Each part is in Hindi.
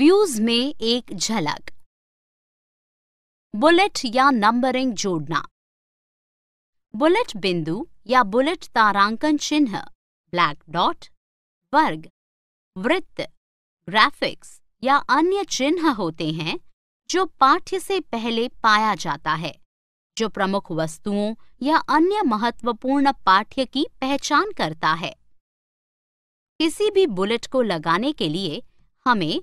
व्यूज में एक झलक बुलेट या नंबरिंग जोड़ना बुलेट बिंदु या बुलेट तारांकन चिन्ह ब्लैक डॉट वर्ग वृत्त ग्राफिक्स या अन्य चिन्ह होते हैं जो पाठ्य से पहले पाया जाता है जो प्रमुख वस्तुओं या अन्य महत्वपूर्ण पाठ्य की पहचान करता है किसी भी बुलेट को लगाने के लिए हमें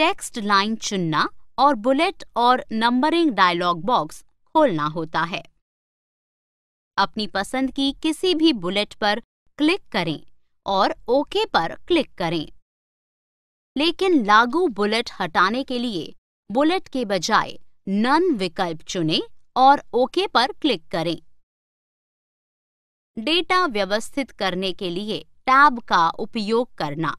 टेक्स्ट लाइन चुनना और बुलेट और नंबरिंग डायलॉग बॉक्स खोलना होता है अपनी पसंद की किसी भी बुलेट पर क्लिक करें और ओके पर क्लिक करें लेकिन लागू बुलेट हटाने के लिए बुलेट के बजाय नन विकल्प चुनें और ओके पर क्लिक करें डेटा व्यवस्थित करने के लिए टैब का उपयोग करना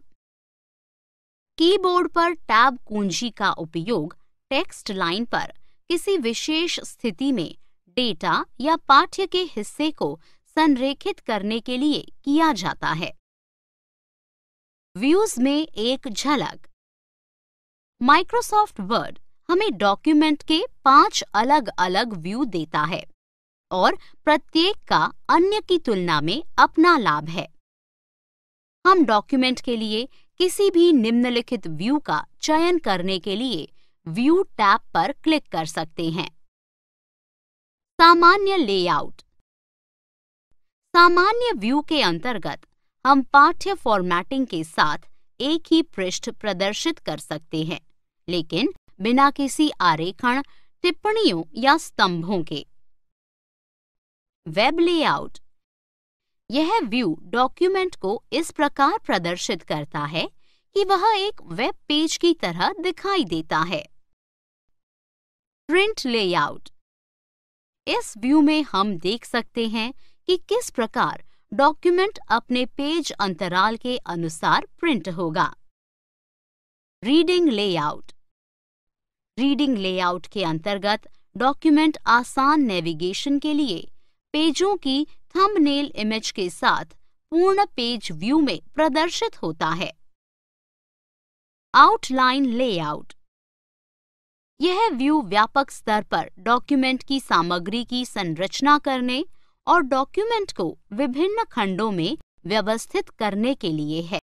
कीबोर्ड पर टैब कुंजी का उपयोग टेक्स्ट लाइन पर किसी विशेष स्थिति में डेटा या पाठ्य के हिस्से को संरेखित करने के लिए किया जाता है व्यूज में एक झलक माइक्रोसॉफ्ट वर्ड हमें डॉक्यूमेंट के पांच अलग अलग व्यू देता है और प्रत्येक का अन्य की तुलना में अपना लाभ है हम डॉक्यूमेंट के लिए किसी भी निम्नलिखित व्यू का चयन करने के लिए व्यू टैब पर क्लिक कर सकते हैं सामान्य लेआउट सामान्य व्यू के अंतर्गत हम पाठ्य फॉर्मेटिंग के साथ एक ही पृष्ठ प्रदर्शित कर सकते हैं लेकिन बिना किसी आरेखण टिप्पणियों या स्तंभों के वेब लेआउट यह व्यू डॉक्यूमेंट को इस प्रकार प्रदर्शित करता है कि वह एक वेब पेज की तरह दिखाई देता है प्रिंट लेआउट इस व्यू में हम देख सकते हैं कि किस प्रकार डॉक्यूमेंट अपने पेज अंतराल के अनुसार प्रिंट होगा रीडिंग लेआउट रीडिंग लेआउट के अंतर्गत डॉक्यूमेंट आसान नेविगेशन के लिए पेजों की थंबनेल इमेज के साथ पूर्ण पेज व्यू में प्रदर्शित होता है आउटलाइन लेआउट यह व्यू व्यापक स्तर पर डॉक्यूमेंट की सामग्री की संरचना करने और डॉक्यूमेंट को विभिन्न खंडों में व्यवस्थित करने के लिए है